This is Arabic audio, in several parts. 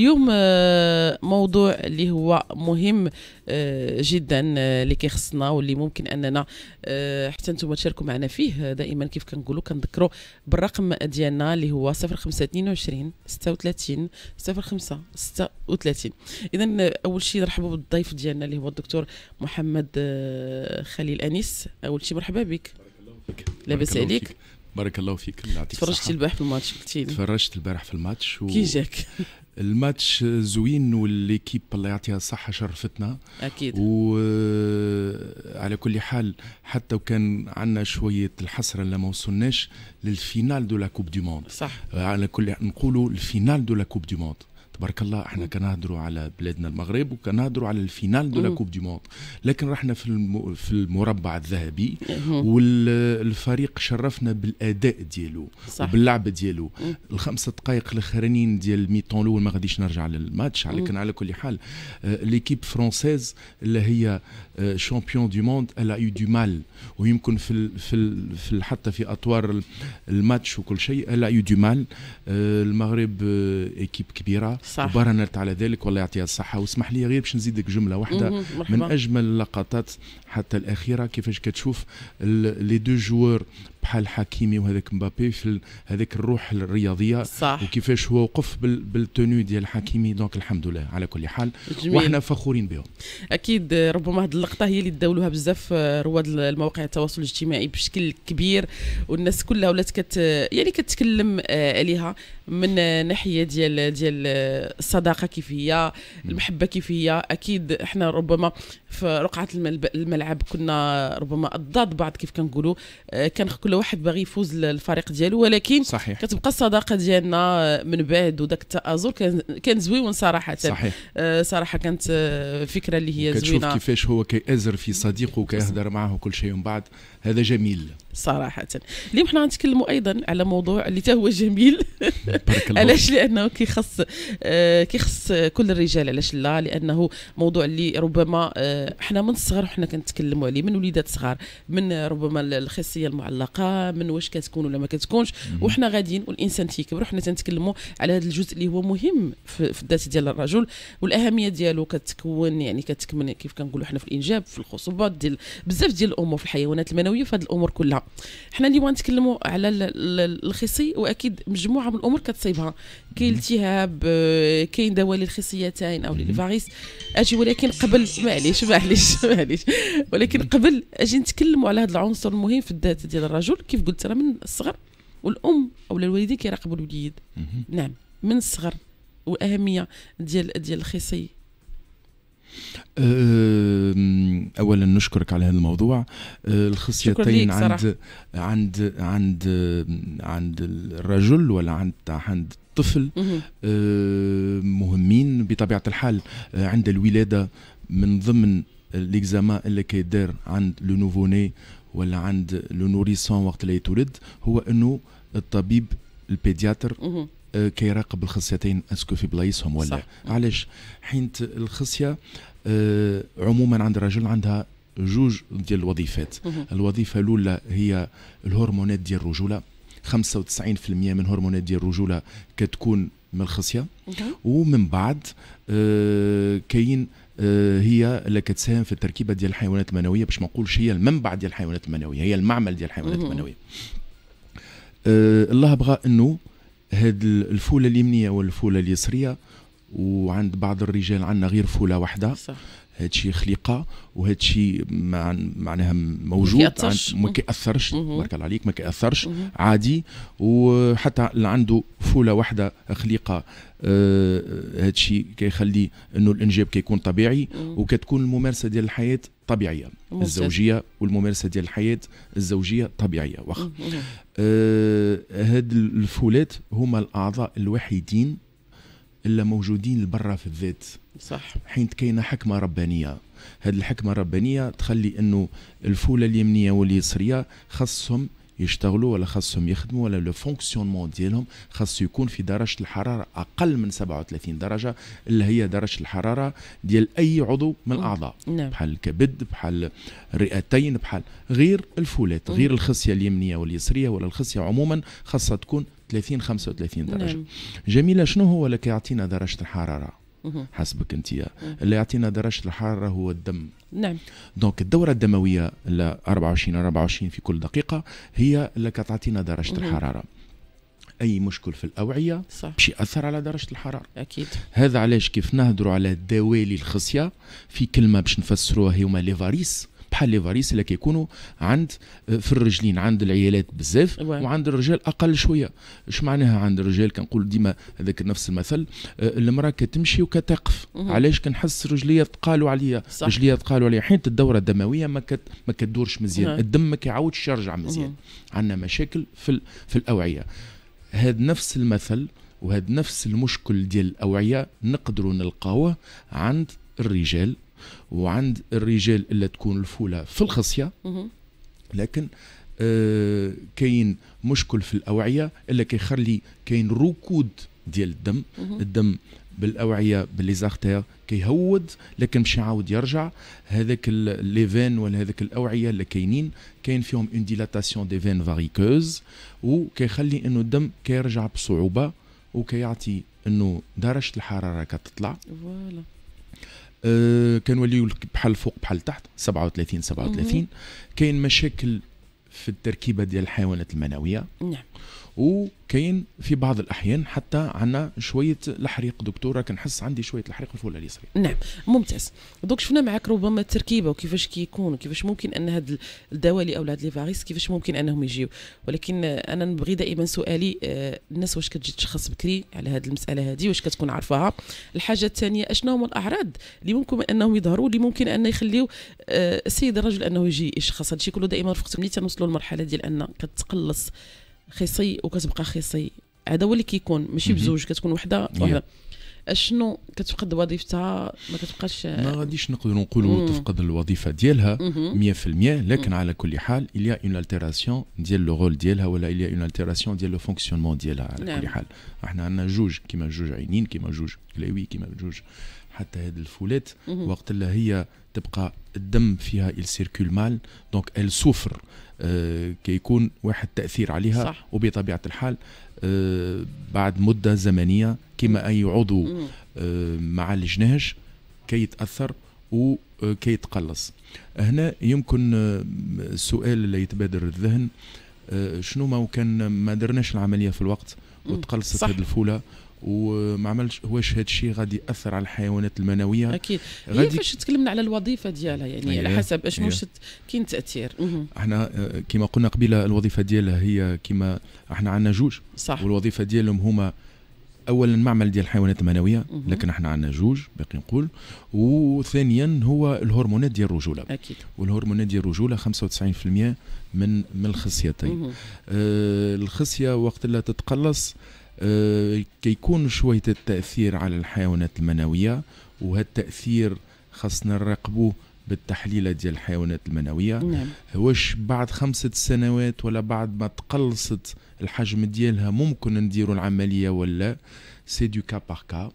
اليوم آه، موضوع اللي هو مهم آه، جدا آه، اللي كيخصنا واللي ممكن اننا حتى نتوما تشاركوا معنا فيه دائما كيف كنقولوا كنذكروا بالرقم ديالنا اللي هو 0522 36 05 36 اذا اول شيء نرحبوا بالضيف ديالنا اللي هو الدكتور محمد خليل انيس اول شيء مرحبا بك لاباس عليك بارك الله فيك تفرجت تفرجتي البارح في الماتش قلتي تفرجت البارح في الماتش و... كي جاك الماتش زوين والليكيب الله يعطيها الصحه شرفتنا اكيد وعلى كل حال حتى وكان عندنا شويه الحسره اللي ما وصلناش للفينال دو لا كوب دو موند صح على كل نقولوا الفينال دو لا كوب دو موند تبارك الله احنا كنهضروا على بلادنا المغرب وكنهضروا على الفينال دو لا كوب دي موند لكن رحنا في الم... في المربع الذهبي والفريق شرفنا بالاداء ديالو وباللعب ديالو الخمسه دقائق الاخرانيين ديال الميتون الاول ما غاديش نرجع للماتش لكن على كل حال آه، ليكيب فرونسيز اللي هي شامبيون دو موند الا اي دو مال ويمكن في في, في حتى في اطوار الماتش وكل شيء الا اي دو مال المغرب ايكيب euh, كبيره صح وبرهنت على ذلك والله يعطيها الصحه واسمح لي غير باش نزيدك جمله واحده من اجمل اللقطات حتى الاخيره كيفاش كتشوف لي دو جوار بحال حكيمي وهذاك مبابي في هذاك الروح الرياضيه صح. وكيفاش هو وقف بالتوني ديال حكيمي دونك الحمد لله على كل حال جميل. وحنا فخورين بهم اكيد ربما هذه اللقطه هي اللي تداولوها بزاف آه، رواد المواقع التواصل الاجتماعي بشكل كبير والناس كلها ولات كت يعني كتكلم آه، عليها من ناحيه ديال ديال آه، الصداقه كيف هي المحبه كيف هي اكيد احنا ربما في رقعه الملعب كنا ربما ضد بعض كيف كنقولوا كان كل كل واحد باغي يفوز للفريق ديالو ولكن صحيح. كتبقى الصداقه ديالنا من بعد وداك التازر كان كان زويون صراحه صحيح آه صراحه كانت آه، فكره اللي هي زوينه كتشوف كيفاش هو كيأزر في صديقه وكيهضر معاه كل شيء من بعد هذا جميل صراحه اليوم حنا غنتكلموا ايضا على موضوع اللي هو جميل علاش لانه كيخص آه، كيخص كل الرجال علاش لا لانه موضوع اللي ربما آه، حنا من الصغر حنا كنتكلموا عليه من وليدات صغار من ربما الخصيه المعلقه من واش كتكون ولا ما كتكونش وحنا غاديين والانسان تيكبر حنا تنتكلموا على هذا الجزء اللي هو مهم في الذات ديال الرجل والاهميه ديالو كتكون يعني كتكمن كيف كنقولوا حنا في الانجاب في الخصوبات ديال بزاف ديال الامور في الحيوانات المنويه في هذه الامور كلها حنا اليوم نتكلموا على الخصي واكيد مجموعه من الامور كتصيبها كاين التهاب آه، كاين دواء للخصيتين او للفاريس اجي ولكن قبل معليش معليش معليش ولكن قبل اجي نتكلموا على هذا العنصر المهم في الذات ديال الرجل كيف قلت راه من الصغر والام او الوالدين كيراقبوا الوليد نعم من الصغر واهميه ديال ديال الخصي أه، اولا نشكرك على هذا الموضوع أه، الخصيتين عند عند عند عند الرجل ولا عند عند الطفل أه، مهمين بطبيعه الحال عند الولاده من ضمن ليكزاما اللي كيدار عند لو نوفوني ولا عند لو نوريسون وقت اللي يتولد هو انه الطبيب البيدياتر آه، كيراقب الخصيتين اسكو في بلايصهم ولا صح. علاش حينت الخصيه آه، عموما عند الرجل عندها جوج ديال الوظيفات الوظيفه الاولى هي الهرمونات ديال الرجوله 95% من هرمونات ديال الرجوله كتكون من الخصيه ومن بعد آه كاين آه، هي اللي كتساهم في التركيبه ديال الحيوانات المنويه باش ما نقولش هي المنبع ديال الحيوانات المنويه هي المعمل ديال الحيوانات المنويه آه الله بغى انه هاد الفوله اليمنيه والفوله اليسريه وعند بعض الرجال عندنا غير فوله واحده صح. هادشي خليقه وهادشي معناها موجود ما كيأثرش تبارك بارك الله عليك ما كيأثرش عادي وحتى اللي عنده فوله واحده خليقه هذا آه، هادشي كيخلي انه الانجاب كيكون طبيعي وكتكون الممارسه ديال الحياه طبيعيه ممتاز. الزوجيه والممارسه ديال الحياه الزوجيه طبيعيه واخا آه، هاد الفولات هما الاعضاء الوحيدين اللي موجودين لبرا في الذات صح حين كاينه حكمه ربانيه هذه الحكمه الربانيه تخلي انه الفوله اليمنيه واليسريه خاصهم يشتغلوا ولا خاصهم يخدموا ولا لو فونكسيونمون ديالهم خاص يكون في درجه الحراره اقل من 37 درجه اللي هي درجه الحراره ديال اي عضو من الاعضاء نعم. بحال الكبد بحال الرئتين بحال غير الفولات غير الخصيه اليمنيه واليسريه ولا الخصيه عموما خاصها تكون 30 35 درجه نعم. جميله شنو هو اللي كيعطينا درجه الحراره حسبك انت اللي يعطينا درجه الحراره هو الدم نعم دونك الدوره الدمويه ل 24 24 في كل دقيقه هي اللي كتعطينا درجه الحراره اي مشكل في الاوعيه صح. باش ياثر على درجه الحراره اكيد هذا علاش كيف نهضروا على الدوالي الخصيه في كلمه باش نفسروها هما ليفاريس بحال لي فاريس اللي كيكونوا عند آه، في الرجلين عند العيالات بزاف وعند الرجال اقل شويه اش معناها عند الرجال كنقول ديما هذاك نفس المثل آه، المراه كتمشي وكتقف علاش كنحس رجليا تقالوا عليا رجليا تقالوا عليا حيت الدوره الدمويه ما كت ما كدورش مزيان الدم ما كيعاودش يرجع مزيان عندنا مشاكل في في الاوعيه هذا نفس المثل وهذا نفس المشكل ديال الاوعيه نقدروا نلقاوه عند الرجال وعند الرجال الا تكون الفوله في الخصيه لكن آه كاين مشكل في الاوعيه الا كيخلي كاين ركود ديال الدم الدم بالاوعيه بالليزارتير كيهود لكن مش عاود يرجع هذاك ليفين ولا هذاك الاوعيه اللي كاينين كاين فيهم اون ديلاتاسيون دي فين فاريكوز وكيخلي انه الدم كيرجع بصعوبه وكيعطي انه درجه الحراره كتطلع فوالا كان آه، كنوليو بحال الفوق بحال تحت 37 37 كاين مشاكل في التركيبه ديال الحيوانات المنويه نعم وكاين في بعض الاحيان حتى عندنا شويه الحريق دكتوره كنحس عندي شويه الحريق في الفول اليسري نعم ممتاز دوك شفنا معك ربما التركيبه وكيفاش كيكون وكيفاش ممكن ان هاد الدوالي او هاد لي فاريس كيفاش ممكن انهم يجيو ولكن انا نبغي دائما سؤالي آه، الناس واش كتجي تشخص بكري على هاد المساله هذه واش كتكون عارفاها الحاجه الثانيه اشنو هما الاعراض اللي ممكن انهم يظهروا اللي ممكن ان يخليو آه، السيد الرجل انه يجي يشخص هادشي كله دائما في وقت ملي تنوصلوا للمرحله ديال ان كتقلص خصي وكتبقى خصي هذا هو اللي كيكون ماشي بزوج كتكون وحده وحده اشنو كتفقد وظيفتها ما كتبقاش ما غاديش نقدروا نقولوا تفقد الوظيفه ديالها 100% لكن على كل حال الي اون التيراسيون ديال لو رول ديالها ولا الي اون التيراسيون ديال لو فونكسيونمون ديالها على كل نعم. حال احنا عندنا جوج كيما جوج عينين كيما جوج كلاوي كيما جوج حتى هاد الفولات وقت اللي هي تبقى الدم فيها السيركول مال دونك ال سوفر آه، كيكون واحد تاثير عليها صح. وبطبيعه الحال آه، بعد مده زمنيه كما اي عضو آه، ما عالجناهش كي يتاثر وكي يتقلص هنا يمكن السؤال اللي يتبادر الذهن شنو ما كان ما درناش العمليه في الوقت وتقلصت هذه الفوله وما عملش واش هذا الشيء غادي ياثر على الحيوانات المنويه اكيد غادي كيفاش تكلمنا على الوظيفه ديالها يعني على أيوة، حسب اشنو أيوة. كاين تاثير احنا آه، كما قلنا قبيله الوظيفه ديالها هي كما احنا عندنا جوج صح والوظيفه ديالهم هما اولا معمل ديال الحيوانات المنويه لكن احنا عندنا جوج باقي نقول وثانيا هو الهرمونات ديال الرجوله اكيد والهرمونات ديال الرجوله 95% من من الخصيتين آه الخصيه وقت اللي تتقلص آه، كيكون شوية التأثير على الحيوانات المنوية وهالتأثير خاصنا نراقبوه بالتحليله ديال الحيوانات المنويه نعم. واش بعد خمسة سنوات ولا بعد ما تقلصت الحجم ديالها ممكن نديروا العمليه ولا سي دو كا بار كا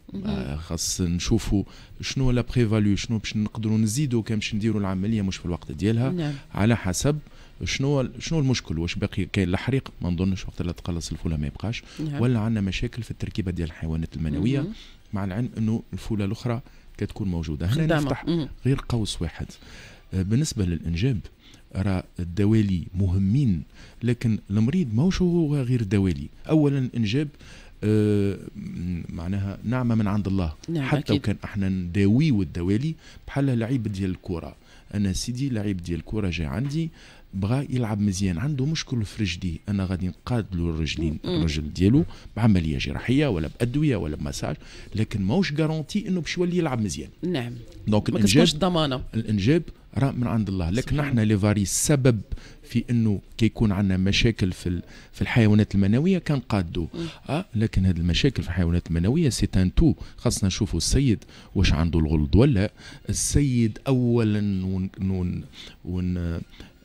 خاص نشوفوا شنو لا بريفاليو شنو باش نقدروا نزيدوا كان باش نديروا العمليه مش في الوقت ديالها نعم. على حسب شنو شنو المشكل واش باقي كاين الحريق ما نظنش وقت اللي تقلص الفوله ما يبقاش نعم. ولا عندنا مشاكل في التركيبه ديال الحيوانات المنويه مع العلم انه الفوله الاخرى كتكون موجوده هنا نفتح غير قوس واحد آه، بالنسبه للانجاب راه الدوالي مهمين لكن المريض ماهوش هو غير دوالي اولا الانجاب آه معناها نعمه من عند الله نعم حتى أكيد. وكان احنا نداوي والدوالي بحال لعيب ديال الكره انا سيدي لعيب ديال الكره جاي عندي بغى يلعب مزيان عنده مشكل في رجليه انا غادي نقادلو الرجلين الرجل ديالو بعمليه جراحيه ولا بادويه ولا بمساج لكن ماهوش غارونتي انه باش يولي يلعب مزيان نعم دونك الانجاب ضمانه الانجاب راه من عند الله لكن احنا لي فاري سبب في انه كيكون عندنا مشاكل في في الحيوانات المنويه قادو اه لكن هذه المشاكل في الحيوانات المنويه سي ان تو خاصنا نشوفوا السيد واش عنده الغلط ولا السيد اولا ون ون, ون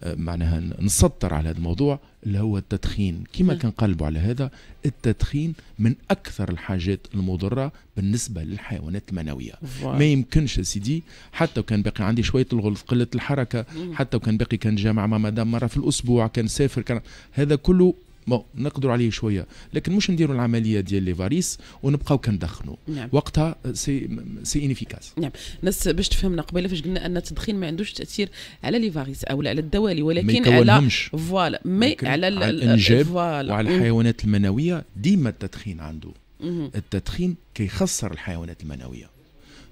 آه، معناها نسطر على هذا الموضوع اللي هو التدخين كما نعم. كنقلبوا على هذا التدخين من اكثر الحاجات المضره بالنسبه للحيوانات المنويه ما يمكنش سيدي حتى وكان باقي عندي شويه الغلط قله الحركه حتى وكان باقي كان جامع مع مدام مره في الاسبوع كان سافر كان هذا كله بون نقدروا عليه شويه لكن مش نديروا العمليه ديال لي فاريس ونبقاو كندخنوا نعم. وقتها سي سي انيفيكاس نعم الناس باش تفهمنا قبيله فاش قلنا ان التدخين ما عندوش تاثير على لي فاريس او على الدوالي ولكن على فوالا مي على, على الانجاب وعلى الحيوانات المنويه ديما التدخين عنده التدخين كيخسر الحيوانات المنويه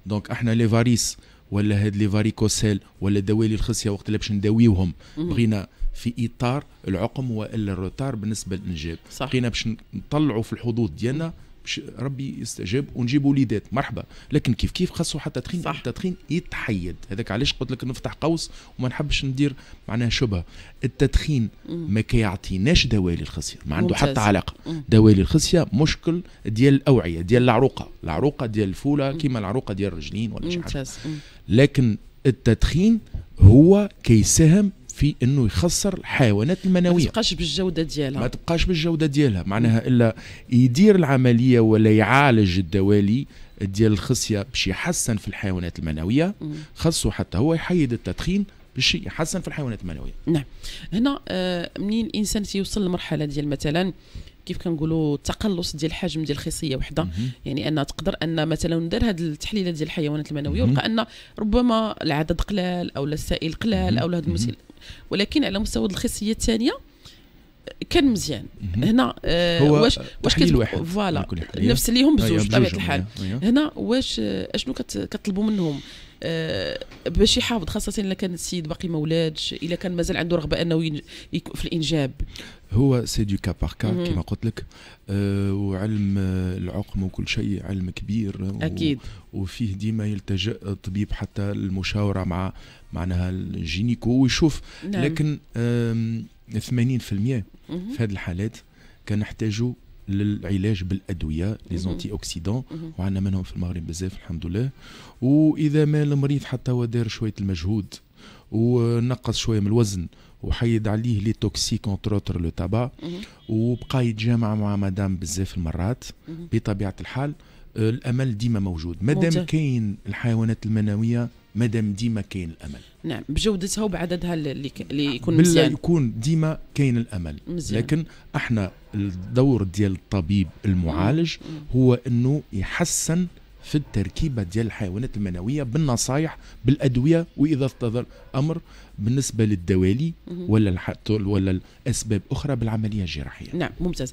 دونك احنا لي فاريس ولا هاد لي فاريكوسيل ولا دوالي الخصيه وقت اللي باش نداويوهم بغينا في اطار العقم والا الروتار بالنسبه للانجاب بقينا باش نطلعوا في الحظوظ ديالنا ربي يستجاب ونجيب وليدات مرحبا لكن كيف كيف خاصه حتى تخين صح. التدخين يتحيد هذاك علاش قلت لك نفتح قوس وما نحبش ندير معناها شبهه التدخين ما كيعطيناش دوالي الخصيه ما عنده حتى علاقه دواء دوالي الخصيه مشكل ديال الاوعيه ديال العروقه العروقه ديال الفوله كيما العروقه ديال الرجلين ولا شي حاجه لكن التدخين هو كيساهم في انه يخسر الحيوانات المنويه ما تبقاش بالجوده ديالها ما تبقاش بالجوده ديالها معناها الا يدير العمليه ولا يعالج الدوالي ديال الخصيه باش يحسن في الحيوانات المنويه خاصو حتى هو يحيد التدخين باش يحسن في الحيوانات المنويه نعم هنا آه، منين الانسان تيوصل للمرحله ديال مثلا كيف كنقولوا تقلص ديال الحجم ديال الخصيه وحده يعني انها تقدر ان مثلا دار هذه التحليله ديال الحيوانات المنويه ولقى ان ربما العدد قلال او السائل قلال او هذا المسائل ولكن على مستوى الخصيه الثانيه كان مزيان هنا آه هو واش واش كتب... فوالا نفس ليهم بزوج أيوة، بطبيعه الحال أيوة، أيوة. هنا واش آه، اشنو كت... كتطلبوا منهم آه، باش يحافظ خاصه اذا كان السيد باقي ما ولادش اذا كان مازال عنده رغبه انه في الانجاب هو سي دو كا بار كا كيما قلت لك أه وعلم العقم وكل شيء علم كبير اكيد وفيه ديما يلتجئ الطبيب حتى المشاوره مع معناها الجينيكو ويشوف نعم. لكن 80% في هذه الحالات كنحتاجوا للعلاج بالادويه لي زونتي اوكسيدون وعندنا منهم في المغرب بزاف الحمد لله واذا ما المريض حتى هو دار شويه المجهود ونقص شويه من الوزن وحيد عليه لي توكسيك اونتروتر لو تابا وبقى يتجامع مع مدام بزاف المرات بطبيعه الحال آه، الامل ديما موجود مادام كاين الحيوانات المنويه مادام ديما كاين الامل نعم بجودتها وبعددها اللي, اللي يكون مزيان يكون ديما كاين الامل مزيان. لكن احنا الدور ديال الطبيب المعالج هو انه يحسن في التركيبة ديال الحيوانات المنوية بالنصايح بالأدوية وإذا افتضل أمر بالنسبة للدوالي ولا ولا الأسباب أخرى بالعملية الجراحية نعم ممتاز